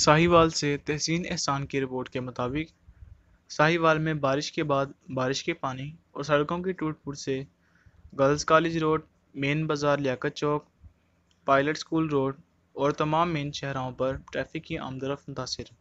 साहिवाल से तहसीन एहसान की रिपोर्ट के मुताबिक साहीवाल में बारिश के बाद बारिश के पानी और सड़कों की टूट फूट से गर्ल्स कॉलेज रोड मेन बाज़ार Liaquat Chowk pilot school road और तमाम मेन शहरों पर ट्रैफिक की आमदरफ मुतासर